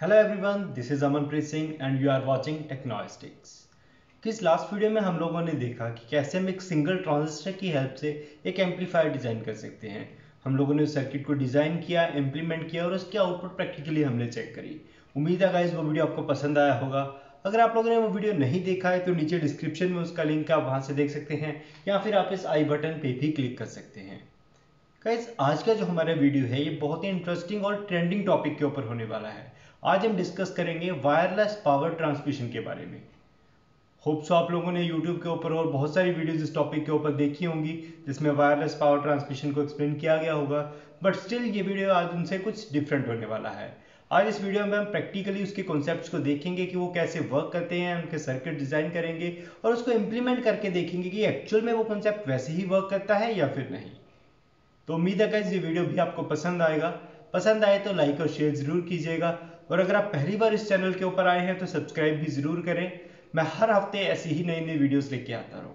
hello everyone this is Amanpreet Singh and you are watching Technostics किस last video में हम लोगों ने देखा कि कैसे हम एक सिंगल ट्रांजिस्टर की हेल्प से एक एम्पलीफायर डिज़ाइन कर सकते हैं हम लोगों ने उस सर्किट को डिज़ाइन किया इम्प्लीमेंट किया और उसके आउटपुट प्रैक्टिकली हमने चेक करी उम्मीद है गाइज वो वीडियो आपको पसंद आया होगा अगर आप लोगों ने वो वीडियो नहीं देखा है तो नीचे डिस्क्रिप्शन में उसका लिंक आप वहाँ से देख सकते हैं या फिर आप इस आई बटन पे भी क्लिक कर सकते हैं गाइज आज का जो हमारा वीडियो है ये बहुत ही इंटरेस्टिंग और ट्रेंडिंग टॉपिक के ऊपर होने वाला है आज हम डिस्कस करेंगे वायरलेस पावर ट्रांसमिशन के बारे में होप सो आप लोगों ने यूट्यूब के ऊपर और बहुत सारी वीडियोज इस टॉपिक के ऊपर देखी होंगी जिसमें वायरलेस पावर ट्रांसमिशन को एक्सप्लेन किया गया होगा बट स्टिल ये वीडियो आज उनसे कुछ डिफरेंट होने वाला है आज इस वीडियो में हम प्रैक्टिकली उसके कॉन्सेप्ट को देखेंगे कि वो कैसे वर्क करते हैं उनके सर्किट डिजाइन करेंगे और उसको इम्प्लीमेंट करके देखेंगे कि एक्चुअल में वो कॉन्सेप्ट वैसे ही वर्क करता है या फिर नहीं तो उम्मीद है कि ये वीडियो भी आपको पसंद आएगा पसंद आए तो लाइक और शेयर जरूर कीजिएगा और अगर आप पहली बार इस चैनल के ऊपर आए हैं तो सब्सक्राइब भी ज़रूर करें मैं हर हफ्ते ऐसी ही नई नई वीडियोस लेके आता रहूं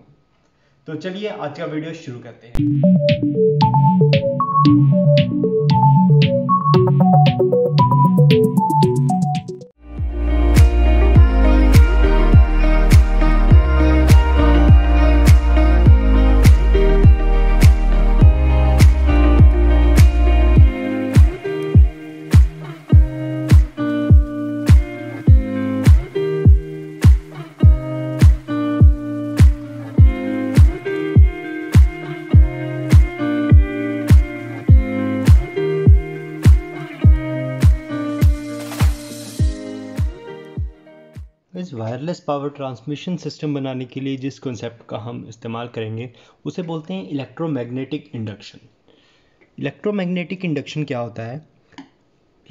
तो चलिए आज का वीडियो शुरू करते हैं वायरलेस पावर ट्रांसमिशन सिस्टम बनाने के लिए जिस कॉन्सेप्ट का हम इस्तेमाल करेंगे उसे बोलते हैं इलेक्ट्रोमैग्नेटिक इंडक्शन इलेक्ट्रोमैग्नेटिक इंडक्शन क्या होता है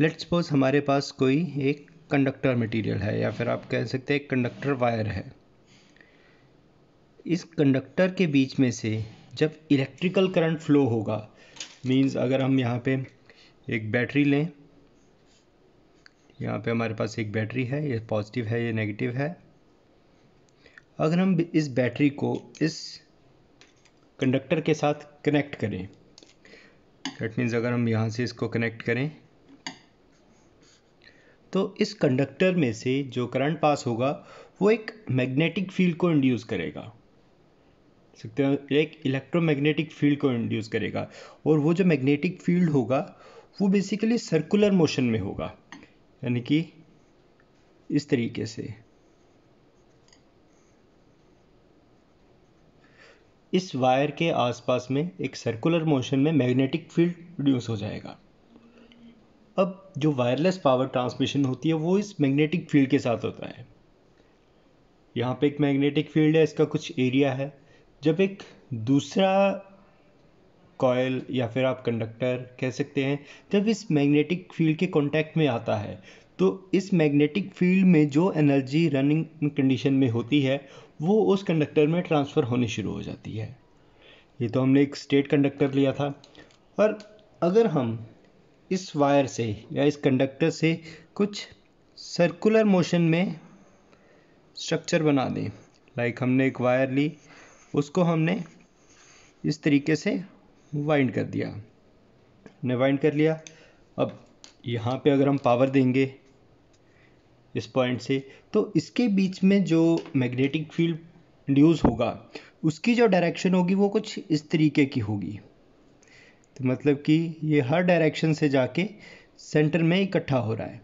लेट्स सपोज हमारे पास कोई एक कंडक्टर मटेरियल है या फिर आप कह सकते हैं कंडक्टर वायर है इस कंडक्टर के बीच में से जब इलेक्ट्रिकल करंट फ्लो होगा मींस अगर हम यहाँ पे एक बैटरी लें यहाँ पे हमारे पास एक बैटरी है ये पॉजिटिव है ये नेगेटिव है अगर हम इस बैटरी को इस कंडक्टर के साथ कनेक्ट करें दैट मीन्स अगर हम यहाँ से इसको कनेक्ट करें तो इस कंडक्टर में से जो करंट पास होगा वो एक मैग्नेटिक फील्ड को इंड्यूस करेगा सकते हैं एक इलेक्ट्रोमैग्नेटिक फील्ड को इंड्यूस करेगा और वो जो मैग्नेटिक फील्ड होगा वो बेसिकली सर्कुलर मोशन में होगा यानी कि इस तरीके से इस वायर के आसपास में एक सर्कुलर मोशन में मैग्नेटिक फील्ड प्रोड्यूस हो जाएगा अब जो वायरलेस पावर ट्रांसमिशन होती है वो इस मैग्नेटिक फील्ड के साथ होता है यहाँ पे एक मैग्नेटिक फील्ड है इसका कुछ एरिया है जब एक दूसरा कॉयल या फिर आप कंडक्टर कह सकते हैं जब इस मैग्नेटिक फील्ड के कॉन्टैक्ट में आता है तो इस मैग्नेटिक फील्ड में जो एनर्जी रनिंग कंडीशन में होती है वो उस कंडक्टर में ट्रांसफ़र होनी शुरू हो जाती है ये तो हमने एक स्टेट कंडक्टर लिया था और अगर हम इस वायर से या इस कंडक्टर से कुछ सर्कुलर मोशन में स्ट्रक्चर बना दें लाइक हमने एक वायर ली उसको हमने इस तरीके से वाइंड कर दिया ने वाइंड कर लिया अब यहाँ पे अगर हम पावर देंगे इस पॉइंट से तो इसके बीच में जो मैग्नेटिक फील्ड इंड्यूस होगा उसकी जो डायरेक्शन होगी वो कुछ इस तरीके की होगी तो मतलब कि ये हर डायरेक्शन से जाके सेंटर में इकट्ठा हो रहा है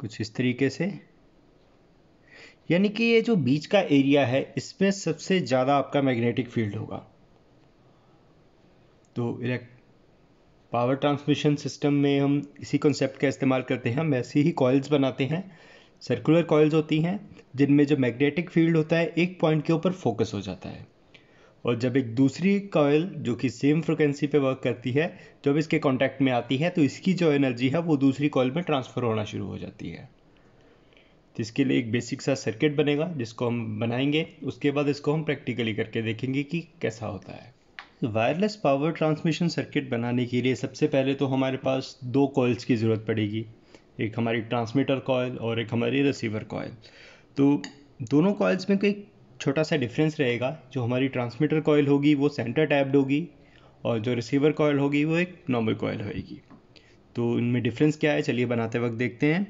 कुछ इस तरीके से यानी कि ये जो बीच का एरिया है इसमें सबसे ज़्यादा आपका मैग्नेटिक फील्ड होगा तो इलेक्ट पावर ट्रांसमिशन सिस्टम में हम इसी कॉन्सेप्ट का इस्तेमाल करते हैं हम ऐसे ही कॉयल्स बनाते हैं सर्कुलर कॉयल्स होती हैं जिनमें जो मैग्नेटिक फील्ड होता है एक पॉइंट के ऊपर फोकस हो जाता है और जब एक दूसरी कॉयल जो कि सेम फ्रिक्वेंसी पे वर्क करती है जब इसके कांटेक्ट में आती है तो इसकी जो एनर्जी है वो दूसरी कॉयल में ट्रांसफ़र होना शुरू हो जाती है तो इसके लिए एक बेसिक सा सर्किट बनेगा जिसको हम बनाएंगे उसके बाद इसको हम प्रैक्टिकली करके देखेंगे कि कैसा होता है वायरलेस पावर ट्रांसमिशन सर्किट बनाने के लिए सबसे पहले तो हमारे पास दो कॉयल्स की ज़रूरत पड़ेगी एक हमारी ट्रांसमीटर कॉयल और एक हमारी रिसीवर कॉयल तो दोनों कॉयल्स में कोई छोटा सा डिफरेंस रहेगा जो हमारी ट्रांसमीटर कॉयल होगी वो सेंटर टैब्ड होगी और जो रिसीवर कॉयल होगी वो एक नॉर्मल कॉयल होगी तो इनमें डिफरेंस क्या है चलिए बनाते वक्त देखते हैं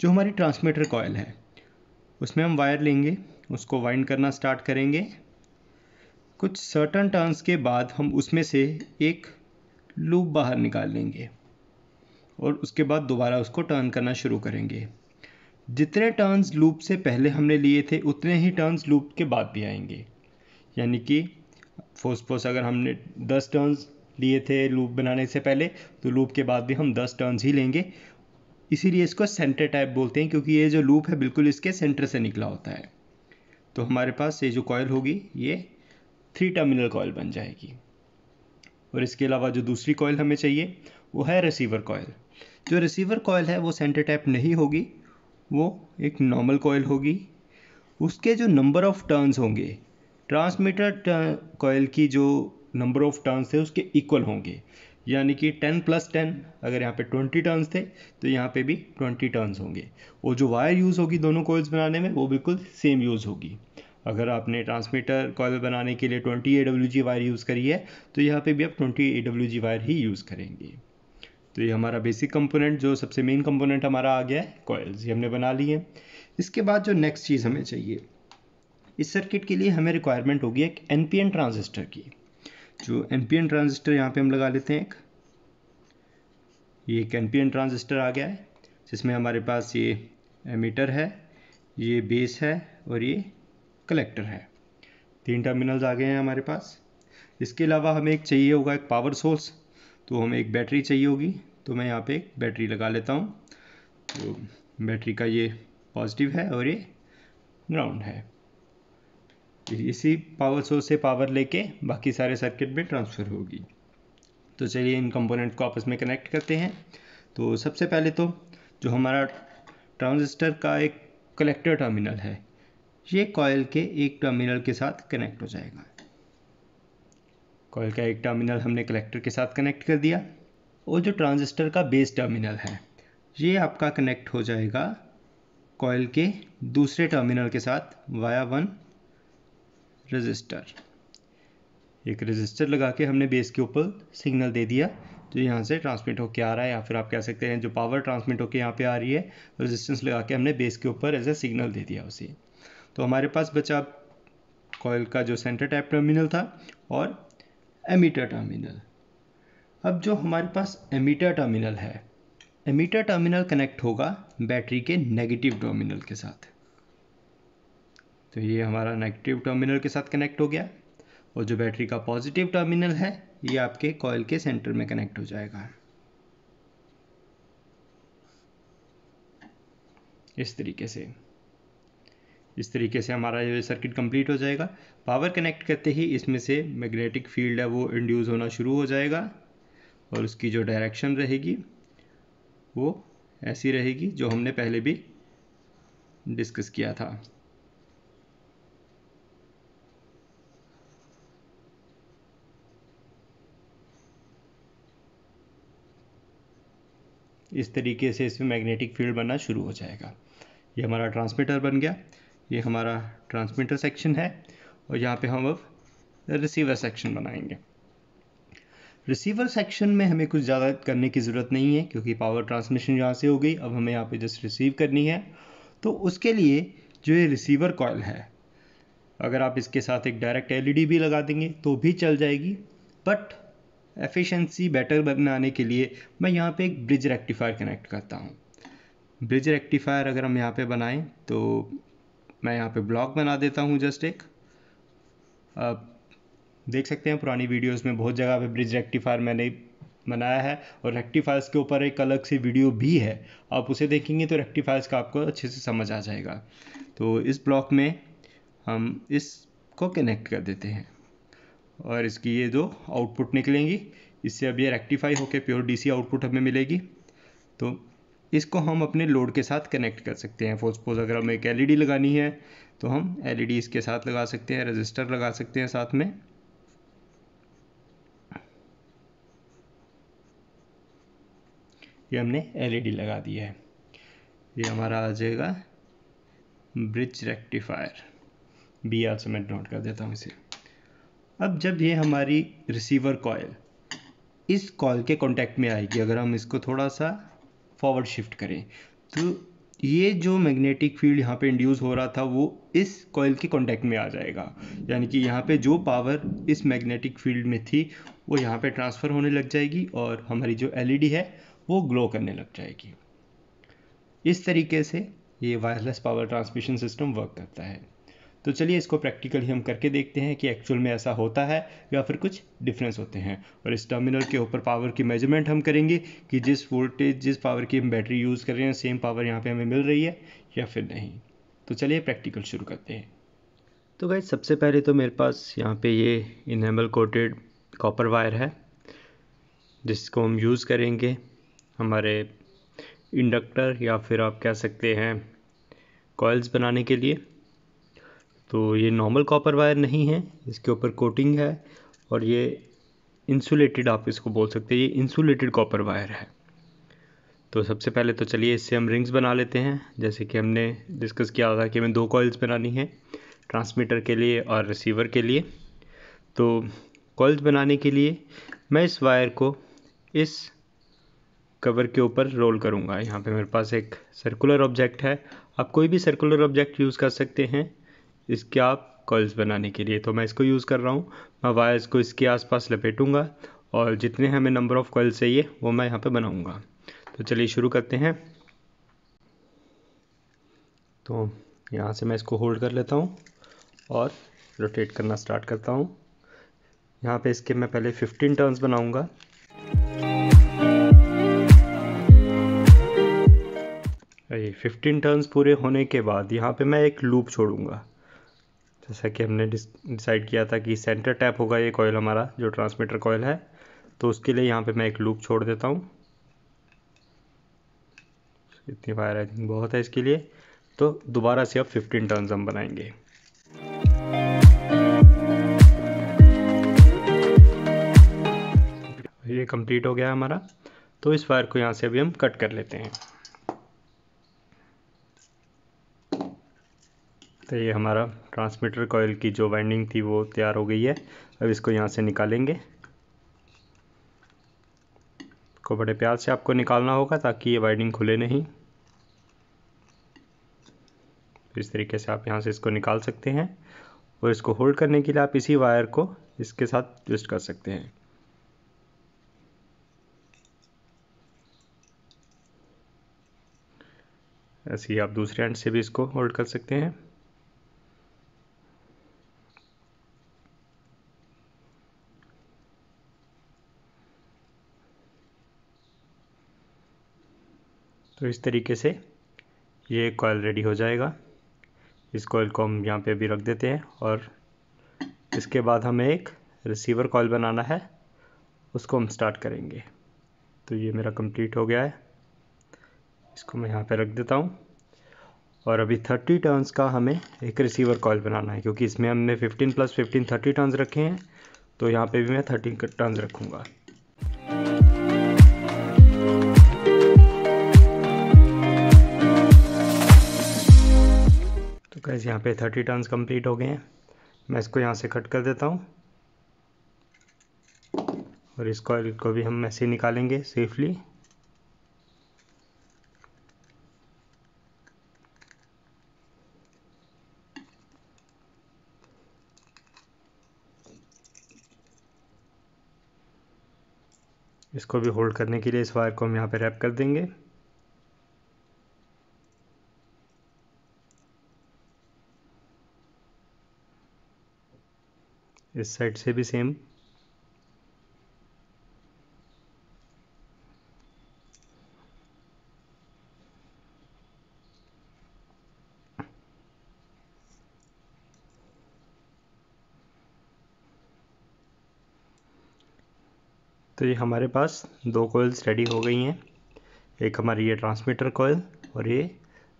जो हमारी ट्रांसमीटर कॉयल है उसमें हम वायर लेंगे उसको वाइंड करना स्टार्ट करेंगे कुछ सर्टन टर्न्स के बाद हम उसमें से एक लूप बाहर निकाल लेंगे और उसके बाद दोबारा उसको टर्न करना शुरू करेंगे जितने टर्न्स लूप से पहले हमने लिए थे उतने ही टर्न्स लूप के बाद भी आएंगे यानी कि फोसपोस अगर हमने 10 टर्न्स लिए थे लूप बनाने से पहले तो लूप के बाद भी हम 10 टर्न्स ही लेंगे इसीलिए इसको सेंटर टाइप बोलते हैं क्योंकि ये जो लूप है बिल्कुल इसके सेंटर से निकला होता है तो हमारे पास ये जो कॉयल होगी ये थ्री टर्मिनल कॉयल बन जाएगी और इसके अलावा जो दूसरी कॉयल हमें चाहिए वो है रिसीवर कॉयल जो रिसीवर कॉयल है वो सेंटर टाइप नहीं होगी वो एक नॉर्मल कॉयल होगी उसके जो नंबर ऑफ टर्न्स होंगे ट्रांसमीटर कॉयल uh, की जो नंबर ऑफ टर्न्स है उसके इक्वल होंगे यानी कि 10 प्लस टेन अगर यहाँ पे 20 टर्न्स थे तो यहाँ पे भी 20 टर्न्स होंगे और जो वायर यूज़ होगी दोनों कोयल्स बनाने में वो बिल्कुल सेम यूज़ होगी अगर आपने ट्रांसमीटर कॉयल बनाने के लिए 20 ए वायर यूज़ करी है तो यहाँ पे भी आप 20 ए वायर ही यूज़ करेंगे तो ये हमारा बेसिक कंपोनेंट जो सबसे मेन कंपोनेंट हमारा आ गया है कॉयल्स ये हमने बना लिए इसके बाद जो नेक्स्ट चीज़ हमें चाहिए इस सर्किट के लिए हमें रिक्वायरमेंट होगी एक एन ट्रांजिस्टर की जो एनपीएन ट्रांजिस्टर यहाँ पे हम लगा लेते हैं एक ये एक एनपीएन ट्रांजिस्टर आ गया है जिसमें हमारे पास ये एमीटर है ये बेस है और ये कलेक्टर है तीन टर्मिनल्स आ गए हैं हमारे पास इसके अलावा हमें एक चाहिए होगा एक पावर सोर्स तो हमें एक बैटरी चाहिए होगी तो मैं यहाँ पे एक बैटरी लगा लेता हूँ तो बैटरी का ये पॉजिटिव है और ये ग्राउंड है इसी पावर सोर्स से पावर लेके बाकी सारे सर्किट में ट्रांसफ़र होगी तो चलिए इन कंपोनेंट को आपस में कनेक्ट करते हैं तो सबसे पहले तो जो हमारा ट्रांजिस्टर का एक कलेक्टर टर्मिनल है ये कॉयल के एक टर्मिनल के साथ कनेक्ट हो जाएगा कॉयल का एक टर्मिनल हमने कलेक्टर के साथ कनेक्ट कर दिया और जो ट्रांजिस्टर का बेस टर्मिनल है ये आपका कनेक्ट हो जाएगा कॉयल के दूसरे टर्मिनल के साथ वाया वन रजिस्टर एक रजिस्टर लगा के हमने बेस के ऊपर सिग्नल दे दिया जो तो यहाँ से ट्रांसमिट होके आ रहा है या फिर आप कह सकते हैं जो पावर ट्रांसमिट होके यहाँ पे आ रही है रेजिस्टेंस लगा के हमने बेस के ऊपर एज ए सिग्नल दे दिया उसे तो हमारे पास बचा कॉयल का जो सेंटर टाइप टर्मिनल था और एमीटर टर्मिनल अब जो हमारे पास एमीटर टर्मिनल है एमीटर टर्मिनल कनेक्ट होगा बैटरी के नेगेटिव टर्मिनल के साथ तो ये हमारा नेगेटिव टर्मिनल के साथ कनेक्ट हो गया और जो बैटरी का पॉजिटिव टर्मिनल है ये आपके कॉयल के सेंटर में कनेक्ट हो जाएगा इस तरीके से इस तरीके से हमारा ये सर्किट कंप्लीट हो जाएगा पावर कनेक्ट करते ही इसमें से मैग्नेटिक फील्ड है वो इंड्यूस होना शुरू हो जाएगा और उसकी जो डायरेक्शन रहेगी वो ऐसी रहेगी जो हमने पहले भी डिस्कस किया था इस तरीके से इसमें मैग्नेटिक फील्ड बनना शुरू हो जाएगा ये हमारा ट्रांसमीटर बन गया ये हमारा ट्रांसमीटर सेक्शन है और यहाँ पे हम अब रिसीवर सेक्शन बनाएंगे रिसीवर सेक्शन में हमें कुछ ज़्यादा करने की ज़रूरत नहीं है क्योंकि पावर ट्रांसमिशन यहाँ से हो गई अब हमें यहाँ पे जस्ट रिसीव करनी है तो उसके लिए जो ये रिसीवर कॉयल है अगर आप इसके साथ एक डायरेक्ट एलईडी भी लगा देंगे तो भी चल जाएगी बट एफिशिएंसी बेटर बनाने के लिए मैं यहाँ पे एक ब्रिज रेक्टिफायर कनेक्ट करता हूँ ब्रिज रेक्टिफायर अगर हम यहाँ पे बनाएं तो मैं यहाँ पे ब्लॉक बना देता हूँ जस्ट एक आप देख सकते हैं पुरानी वीडियोस में बहुत जगह पे ब्रिज रेक्टिफायर मैंने बनाया है और रेक्टिफायर्स के ऊपर एक अलग सी वीडियो भी है आप उसे देखेंगे तो रेक्टिफायर्स का आपको अच्छे से समझ आ जाएगा तो इस ब्लॉक में हम इसको कनेक्ट कर देते हैं और इसकी ये दो आउटपुट निकलेंगी इससे अब ये रेक्टिफाई होकर प्योर डीसी आउटपुट हमें मिलेगी तो इसको हम अपने लोड के साथ कनेक्ट कर सकते हैं फॉर सपोज अगर हमें एक एलईडी लगानी है तो हम एलईडी इसके साथ लगा सकते हैं रजिस्टर लगा सकते हैं साथ में ये हमने एलईडी लगा दी है ये हमारा आ जाएगा ब्रिज रेक्टिफायर बी आर से मैं नोट कर देता हूँ इसे अब जब ये हमारी रिसीवर कॉयल इस कॉल के कांटेक्ट में आएगी अगर हम इसको थोड़ा सा फॉरवर्ड शिफ्ट करें तो ये जो मैग्नेटिक फील्ड यहाँ पे इंड्यूस हो रहा था वो इस कॉयल के कांटेक्ट में आ जाएगा यानी कि यहाँ पे जो पावर इस मैग्नेटिक फील्ड में थी वो यहाँ पे ट्रांसफ़र होने लग जाएगी और हमारी जो एलईडी e है वो ग्लो करने लग जाएगी इस तरीके से ये wireless power transmission system work करता है तो चलिए इसको प्रैक्टिकली हम करके देखते हैं कि एक्चुअल में ऐसा होता है या फिर कुछ डिफरेंस होते हैं और इस टर्मिनल के ऊपर पावर की मेजरमेंट हम करेंगे कि जिस वोल्टेज जिस पावर की हम बैटरी यूज़ कर रहे हैं सेम पावर यहाँ पर हमें मिल रही है या फिर नहीं तो चलिए प्रैक्टिकल शुरू करते हैं तो भाई सबसे पहले तो मेरे पास यहाँ पर ये इनेबल कोटेड कॉपर वायर है जिसको हम यूज़ करेंगे हमारे इंडक्टर या फिर आप कह सकते हैं कॉयल्स बनाने के लिए तो ये नॉर्मल कॉपर वायर नहीं है इसके ऊपर कोटिंग है और ये इंसुलेटेड आप इसको बोल सकते हैं ये इंसुलेटेड कॉपर वायर है तो सबसे पहले तो चलिए इससे हम रिंग्स बना लेते हैं जैसे कि हमने डिस्कस किया था कि हमें दो कॉइल्स बनानी हैं ट्रांसमीटर के लिए और रिसीवर के लिए तो कॉइल्स बनाने के लिए मैं इस वायर को इस कवर के ऊपर रोल करूँगा यहाँ पर मेरे पास एक सर्कुलर ऑब्जेक्ट है आप कोई भी सर्कुलर ऑब्जेक्ट यूज़ कर सकते हैं इसके आप कॉल्स बनाने के लिए तो मैं इसको यूज़ कर रहा हूँ मैं वायर्स को इसके आसपास लपेटूंगा और जितने हमें नंबर ऑफ़ कॉल्स चाहिए वो मैं यहाँ पे बनाऊँगा तो चलिए शुरू करते हैं तो यहाँ से मैं इसको होल्ड कर लेता हूँ और रोटेट करना स्टार्ट करता हूँ यहाँ पे इसके मैं पहले 15 टर्न्स बनाऊँगा फिफ्टीन 15 टर्न्स पूरे होने के बाद यहाँ पे मैं एक लूप छोड़ूंगा जैसा कि हमने डिसाइड किया था कि सेंटर टैप होगा ये कॉयल हमारा जो ट्रांसमीटर कॉयल है तो उसके लिए यहाँ पे मैं एक लूप छोड़ देता हूँ इतनी वायर आई थिंक बहुत है इसके लिए तो दोबारा से अब 15 टर्न्स हम बनाएंगे ये कंप्लीट हो गया हमारा तो इस वायर को यहाँ से अभी हम कट कर लेते हैं तो ये हमारा ट्रांसमीटर कोयल की जो वाइंडिंग थी वो तैयार हो गई है अब इसको यहाँ से निकालेंगे को बड़े प्यार से आपको निकालना होगा ताकि ये वाइंडिंग खुले नहीं तो इस तरीके से आप यहाँ से इसको निकाल सकते हैं और इसको होल्ड करने के लिए आप इसी वायर को इसके साथ ट्विस्ट कर सकते हैं ऐसे ही आप दूसरे एंड से भी इसको होल्ड कर सकते हैं तो इस तरीके से ये कॉयल रेडी हो जाएगा इस कॉयल को हम यहाँ पे अभी रख देते हैं और इसके बाद हमें एक रिसीवर कॉल बनाना है उसको हम स्टार्ट करेंगे तो ये मेरा कंप्लीट हो गया है इसको मैं यहाँ पे रख देता हूँ और अभी थर्टी टर्न्स का हमें एक रिसीवर कॉल बनाना है क्योंकि इसमें हमने fifteen plus fifteen thirty turns रखे हैं तो यहाँ पे भी मैं थर्टी टर्न्स रखूँगा गैस यहाँ पे थर्टी टर्न्स कंप्लीट हो गए हैं मैं इसको यहाँ से कट कर देता हूँ और इस कॉल को भी हम ऐसे निकालेंगे सेफली इसको भी होल्ड करने के लिए इस वायर को हम यहाँ पे रैप कर देंगे इस साइड से भी सेम तो ये हमारे पास दो कोयल्स रेडी हो गई हैं एक हमारी ये ट्रांसमीटर कोयल और ये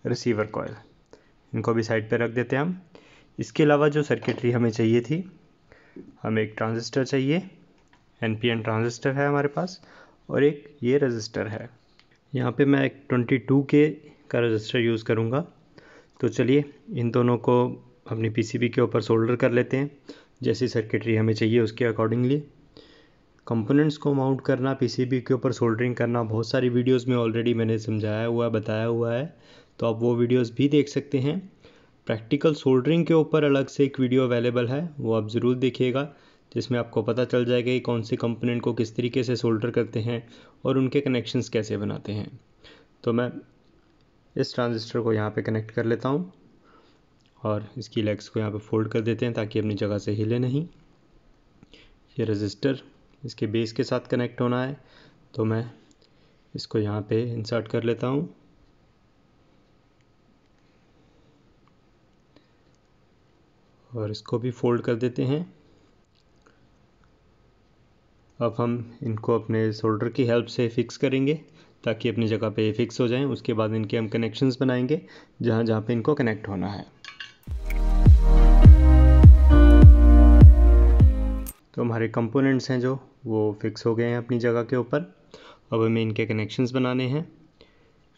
रिसीवर कोयल इनको भी साइड पे रख देते हैं हम इसके अलावा जो सर्किटरी हमें चाहिए थी हमें एक ट्रांजिस्टर चाहिए एन ट्रांजिस्टर है हमारे पास और एक ये रजिस्टर है यहाँ पे मैं एक ट्वेंटी टू के का रजिस्टर यूज़ करूँगा तो चलिए इन दोनों को अपनी पीसीबी के ऊपर सोल्डर कर लेते हैं जैसी सर्किटरी हमें चाहिए उसके अकॉर्डिंगली कंपोनेंट्स को माउंट करना पीसीबी के ऊपर सोल्डरिंग करना बहुत सारी वीडियोस में ऑलरेडी मैंने समझाया हुआ बताया हुआ है तो आप वो वीडियोस भी देख सकते हैं प्रैक्टिकल सोल्डरिंग के ऊपर अलग से एक वीडियो अवेलेबल है वो आप ज़रूर देखिएगा जिसमें आपको पता चल जाएगा कि कौन से कंपोनेंट को किस तरीके से सोल्डर करते हैं और उनके कनेक्शंस कैसे बनाते हैं तो मैं इस ट्रांजिस्टर को यहाँ पे कनेक्ट कर लेता हूँ और इसकी लेग्स को यहाँ पे फोल्ड कर देते हैं ताकि अपनी जगह से हिले नहीं ये रजिस्टर इसके बेस के साथ कनेक्ट होना है तो मैं इसको यहाँ पे इंसर्ट कर लेता हूँ और इसको भी फोल्ड कर देते हैं अब हम इनको अपने शोल्डर की हेल्प से फिक्स करेंगे ताकि अपनी जगह पे फिक्स हो जाएं उसके बाद इनके हम कनेक्शंस बनाएंगे जहाँ जहाँ पे इनको कनेक्ट होना है तो हमारे कंपोनेंट्स हैं जो वो फिक्स हो गए हैं अपनी जगह के ऊपर अब हमें इनके कनेक्शंस बनाने हैं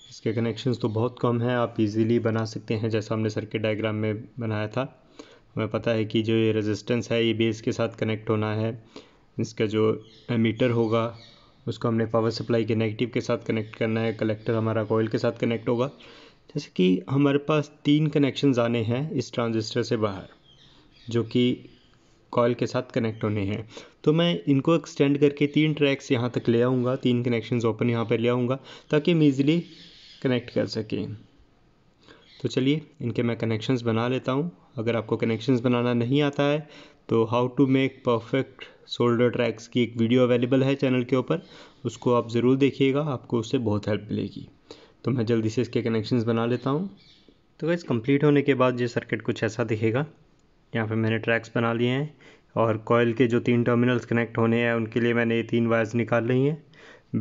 इसके कनेक्शंस तो बहुत कम हैं आप इजीली बना सकते हैं जैसा हमने सर्किट डायग्राम में बनाया था हमें पता है कि जो ये रेजिस्टेंस है ये बेस के साथ कनेक्ट होना है इसका जो मीटर होगा उसको हमने पावर सप्लाई के नेगेटिव के साथ कनेक्ट करना है कलेक्टर हमारा कोयल के साथ कनेक्ट होगा जैसे कि हमारे पास तीन कनेक्शन आने हैं इस ट्रांजिस्टर से बाहर जो कि कॉयल के साथ कनेक्ट होने हैं तो मैं इनको एक्सटेंड करके तीन ट्रैक्स यहाँ तक ले आऊँगा तीन कनेक्शंस ओपन यहाँ पर ले आऊँगा ताकि हम ईज़िली कनेक्ट कर सकें तो चलिए इनके मैं कनेक्शंस बना लेता हूँ अगर आपको कनेक्शंस बनाना नहीं आता है तो how to make perfect solder tracks की एक वीडियो अवेलेबल है चैनल के ऊपर उसको आप ज़रूर देखिएगा आपको उससे बहुत हेल्प मिलेगी तो मैं जल्दी से इसके कनेक्शंस बना लेता हूँ तो वैसे कंप्लीट होने के बाद ये सर्किट कुछ ऐसा दिखेगा यहाँ पर मैंने ट्रैक्स बना लिए हैं और कॉयल के जो तीन टर्मिनल्स कनेक्ट होने हैं उनके लिए मैंने ये तीन वायर्स निकाल ली हैं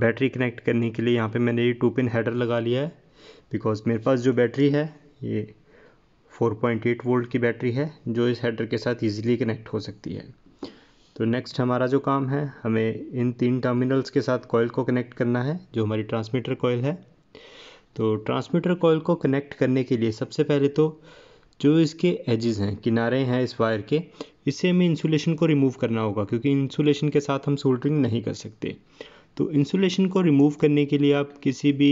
बैटरी कनेक्ट करने के लिए यहाँ पर मैंने ये टू पिन हेडर लगा लिया है बिकॉज मेरे पास जो बैटरी है ये 4.8 वोल्ट की बैटरी है जो इस हेडर के साथ इजीली कनेक्ट हो सकती है तो नेक्स्ट हमारा जो काम है हमें इन तीन टर्मिनल्स के साथ कॉयल को कनेक्ट करना है जो हमारी ट्रांसमीटर कॉयल है तो ट्रांसमीटर कॉयल को कनेक्ट करने के लिए सबसे पहले तो जो इसके एजेस हैं किनारे हैं इस वायर के इससे हमें इंसुलेशन को रिमूव करना होगा क्योंकि इंसुलेशन के साथ हम सोल्डरिंग नहीं कर सकते तो इंसुलेशन को रिमूव करने के लिए आप किसी भी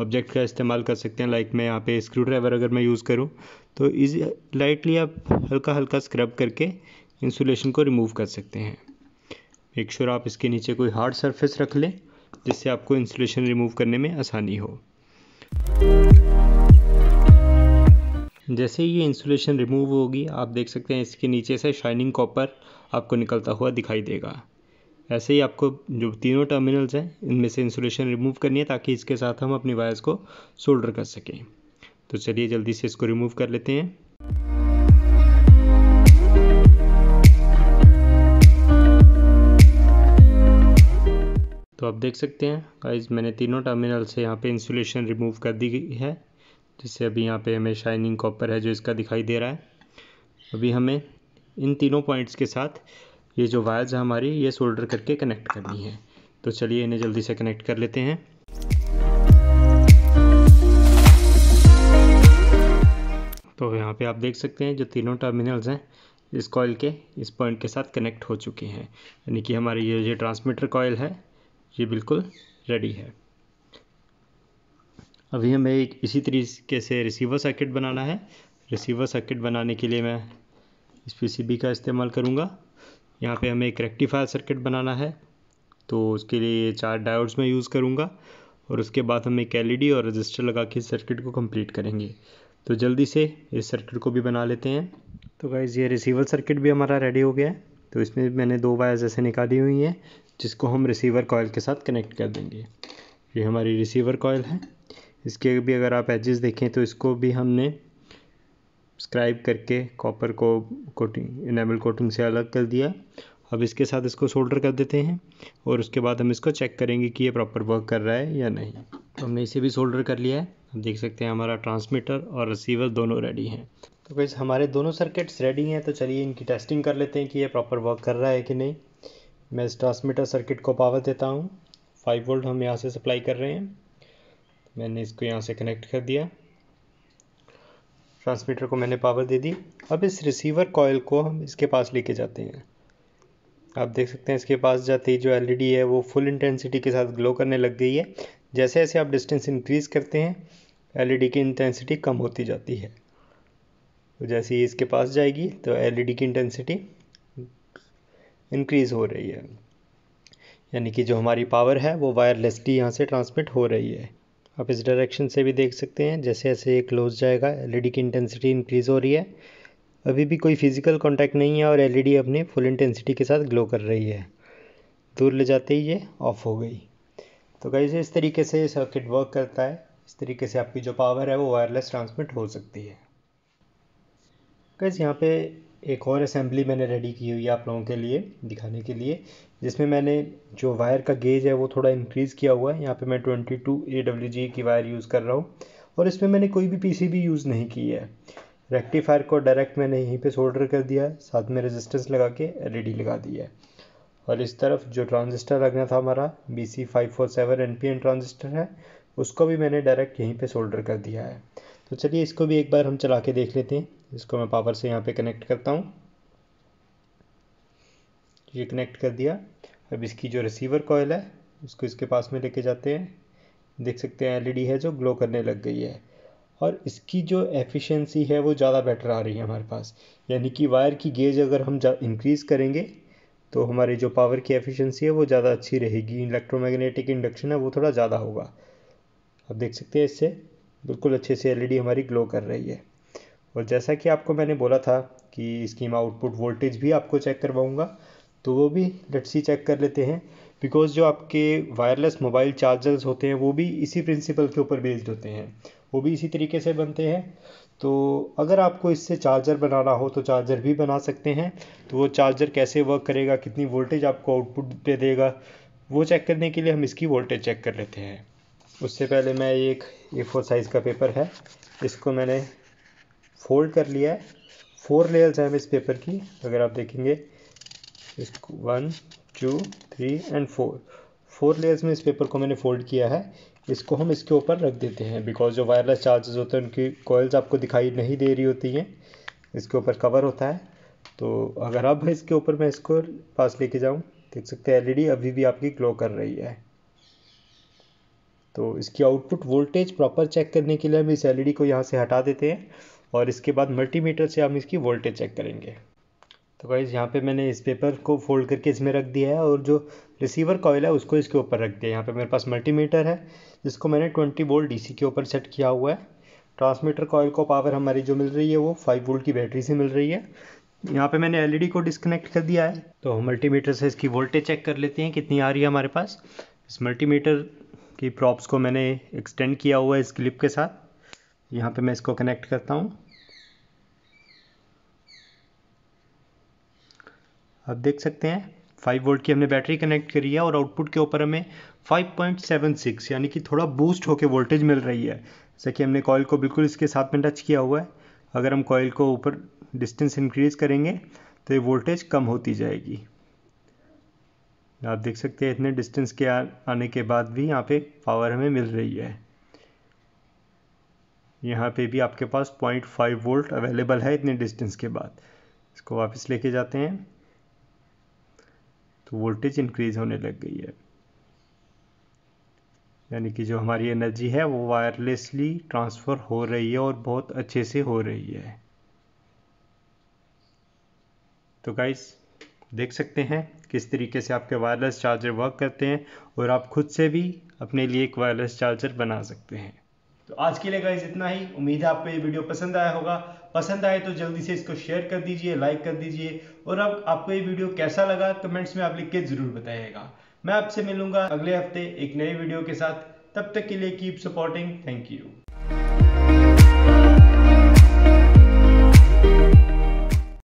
ऑब्जेक्ट का इस्तेमाल कर सकते हैं लाइक मैं यहाँ पे स्क्रू ड्राइवर अगर मैं यूज़ करूँ तो इजी लाइटली आप हल्का हल्का स्क्रब करके इंसुलेशन को रिमूव कर सकते हैं मेक श्योर आप इसके नीचे कोई हार्ड सरफेस रख लें जिससे आपको इंसुलेशन रिमूव करने में आसानी हो जैसे ही ये इंसुलेशन रिमूव होगी आप देख सकते हैं इसके नीचे से शाइनिंग कॉपर आपको निकलता हुआ दिखाई देगा ऐसे ही आपको जो तीनों टर्मिनल्स हैं इनमें से इंसुलेशन रिमूव करनी है ताकि इसके साथ हम अपनी वायर्स को सोल्डर कर सकें तो चलिए जल्दी से इसको रिमूव कर लेते हैं तो आप देख सकते हैं गाइस मैंने तीनों टर्मिनल से यहाँ पे इंसुलेशन रिमूव कर दी गई है जिससे अभी यहाँ पे हमें शाइनिंग कॉपर है जो इसका दिखाई दे रहा है अभी हमें इन तीनों पॉइंट्स के साथ ये जो वायर्स है हमारी ये सोल्डर करके कनेक्ट करनी है तो चलिए इन्हें जल्दी से कनेक्ट कर लेते हैं तो यहाँ पे आप देख सकते हैं जो तीनों टर्मिनल्स हैं इस कॉयल के इस पॉइंट के साथ कनेक्ट हो चुके हैं यानी कि हमारी ये जो ट्रांसमीटर कॉयल है ये बिल्कुल रेडी है अभी हमें एक इसी तरीके से रिसीवर सर्किट बनाना है रिसीवर सर्किट बनाने के लिए मैं इस पीसीबी का इस्तेमाल करूँगा यहाँ पे हमें एक रेक्टिफायर सर्किट बनाना है तो उसके लिए चार डायोड्स में यूज़ करूँगा और उसके बाद हम एक एल e और रजिस्टर लगा के सर्किट को कम्प्लीट करेंगे तो जल्दी से इस सर्किट को भी बना लेते हैं तो गाइज़ ये रिसीवर सर्किट भी हमारा रेडी हो गया है तो इसमें मैंने दो वायर्स ऐसे निकाली हुई हैं जिसको हम रिसीवर कॉयल के साथ कनेक्ट कर देंगे ये हमारी रिसीवर कॉयल है इसके भी अगर आप एजेस देखें तो इसको भी हमने स्क्राइब करके कॉपर को कोटिंग इनेबल कोटिंग से अलग कर दिया अब इसके साथ इसको सोल्डर कर देते हैं और उसके बाद हम इसको चेक करेंगे कि ये प्रॉपर वर्क कर रहा है या नहीं तो हमने इसे भी सोल्डर कर लिया है हम देख सकते हैं हमारा ट्रांसमीटर और रिसीवर दोनों रेडी हैं तो बस हमारे दोनों सर्किट्स रेडी हैं तो चलिए इनकी टेस्टिंग कर लेते हैं कि ये प्रॉपर वर्क कर रहा है कि नहीं मैं इस ट्रांसमीटर सर्किट को पावर देता हूँ फाइव वोल्ट हम यहाँ से सप्लाई कर रहे हैं मैंने इसको यहाँ से कनेक्ट कर दिया ट्रांसमीटर को मैंने पावर दे दी अब इस रिसीवर कॉयल को हम इसके पास लेके जाते हैं आप देख सकते हैं इसके पास जाते ही जो एल है वो फुल इंटेंसिटी के साथ ग्लो करने लग गई है जैसे जैसे आप डिस्टेंस इंक्रीज़ करते हैं एल की इंटेंसिटी कम होती जाती है तो जैसे ही इसके पास जाएगी तो एल की इंटेंसिटी इंक्रीज़ हो रही है यानी कि जो हमारी पावर है वो वायरलेसली यहाँ से ट्रांसमिट हो रही है आप इस डायरेक्शन से भी देख सकते हैं जैसे ऐसे ये क्लोज जाएगा एलईडी की इंटेंसिटी इंक्रीज़ हो रही है अभी भी कोई फिजिकल कांटेक्ट नहीं है और एलईडी अपनी फुल इंटेंसिटी के साथ ग्लो कर रही है दूर ले जाते ही ये ऑफ हो गई तो कैसे इस तरीके से सर्किट वर्क करता है इस तरीके से आपकी जो पावर है वो वायरलेस ट्रांसमिट हो सकती है कैसे यहाँ पे एक और असेंबली मैंने रेडी की हुई है आप लोगों के लिए दिखाने के लिए जिसमें मैंने जो वायर का गेज है वो थोड़ा इंक्रीज़ किया हुआ है यहाँ पे मैं 22 टू की वायर यूज़ कर रहा हूँ और इसमें मैंने कोई भी पीसीबी यूज़ नहीं की है रेक्टिफायर को डायरेक्ट मैंने यहीं पे सोल्डर कर दिया है साथ में रेजिस्टेंस लगा के एल लगा दी है और इस तरफ जो ट्रांजिस्टर लगना था हमारा B C five four seven N P N transistor है उसको भी मैंने डायरेक्ट यहीं पे सोल्डर कर दिया है तो चलिए इसको भी एक बार हम चला के देख लेते हैं इसको मैं पावर से यहाँ पे कनेक्ट करता हूँ ये कनेक्ट कर दिया अब इसकी जो रिसीवर कॉयल है उसको इसके पास में लेके जाते हैं देख सकते हैं एलईडी है जो ग्लो करने लग गई है और इसकी जो एफिशिएंसी है वो ज़्यादा बेटर आ रही है हमारे पास यानी कि वायर की गेज अगर हम इंक्रीज़ करेंगे तो हमारी जो पावर की एफिशिएंसी है वो ज़्यादा अच्छी रहेगी इलेक्ट्रोमैग्नेटिक इंडक्शन है वो थोड़ा ज़्यादा होगा आप देख सकते हैं इससे बिल्कुल अच्छे से एलईडी हमारी ग्लो कर रही है और जैसा कि आपको मैंने बोला था कि इसकी मैं आउटपुट वोल्टेज भी आपको चेक करवाऊँगा तो वो भी लट्सी चेक कर लेते हैं बिकॉज जो आपके वायरलेस मोबाइल चार्जर्स होते हैं वो भी इसी प्रिंसिपल के ऊपर बेस्ड होते हैं वो भी इसी तरीके से बनते हैं तो अगर आपको इससे चार्जर बनाना हो तो चार्जर भी बना सकते हैं तो वो चार्जर कैसे वर्क करेगा कितनी वोल्टेज आपको आउटपुट पे देगा वो चेक करने के लिए हम इसकी वोल्टेज चेक कर लेते हैं उससे पहले मैं एक ए फोर साइज़ का पेपर है इसको मैंने फोल्ड कर लिया है फोर लेयर्स हैं इस पेपर की अगर आप देखेंगे इसको one two three and four four layers में इस पेपर को मैंने फोल्ड किया है इसको हम इसके ऊपर रख देते हैं बिकॉज जो वायरलेस चार्जेस होते हैं उनकी कॉयल्स आपको दिखाई नहीं दे रही होती हैं इसके ऊपर कवर होता है तो अगर अब इसके ऊपर मैं इसको पास लेके जाऊँ देख सकते हैं एलईडी अभी भी आपकी ग्लो कर रही है तो इसकी आउटपुट वोल्टेज प्रॉपर चेक करने के लिए हम इस एलईडी को यहाँ से हटा देते हैं और इसके बाद मल्टीमीटर से हम इसकी वोल्टेज चेक करेंगे तो गाइज़ यहाँ पे मैंने इस पेपर को फोल्ड करके इसमें रख दिया है और जो रिसीवर कॉयल है उसको इसके ऊपर रख दिया है यहाँ पे मेरे पास मल्टीमीटर है जिसको मैंने 20 वोल्ट डीसी के ऊपर सेट किया हुआ है ट्रांसमीटर कॉयल को पावर हमारी जो मिल रही है वो फाइव वोल्ट की बैटरी से मिल रही है यहाँ पे मैंने एलईडी e को डिस्कनेक्ट कर दिया है तो मल्टीमीटर से इसकी वोल्टेज चेक कर लेते हैं कितनी आ रही है हमारे पास इस मल्टीमीटर की प्रॉप्स को मैंने एक्सटेंड किया हुआ है इस क्लिप के साथ यहाँ पर मैं इसको कनेक्ट करता हूँ आप देख सकते हैं 5 वोल्ट की हमने बैटरी कनेक्ट करी है और आउटपुट के ऊपर हमें 5.76 यानी कि थोड़ा बूस्ट होकर वोल्टेज मिल रही है जैसे कि हमने कॉयल को बिल्कुल इसके साथ में टच किया हुआ है अगर हम कॉयल को ऊपर डिस्टेंस इंक्रीज करेंगे तो ये वोल्टेज कम होती जाएगी आप देख सकते हैं इतने डिस्टेंस के आ, आने के बाद भी यहाँ पे पावर हमें मिल रही है यहाँ पे भी आपके पास 0.5 वोल्ट अवेलेबल है इतने डिस्टेंस के बाद इसको वापस लेके जाते हैं वोल्टेज इंक्रीज होने लग गई है यानी कि जो हमारी एनर्जी है वो वायरलेसली ट्रांसफ़र हो रही है और बहुत अच्छे से हो रही है तो गाइस देख सकते हैं किस तरीके से आपके वायरलेस चार्जर वर्क करते हैं और आप खुद से भी अपने लिए एक वायरलेस चार्जर बना सकते हैं तो आज के लिए गाइस इतना ही उम्मीद है आपको ये वीडियो पसंद आया होगा पसंद आए तो जल्दी से इसको शेयर कर दीजिए लाइक कर दीजिए और अब आपको ये वीडियो कैसा लगा कमेंट्स में आप लिख के ज़रूर बताइएगा मैं आपसे मिलूंगा अगले हफ्ते एक नए वीडियो के साथ तब तक के लिए कीप सपोर्टिंग थैंक यू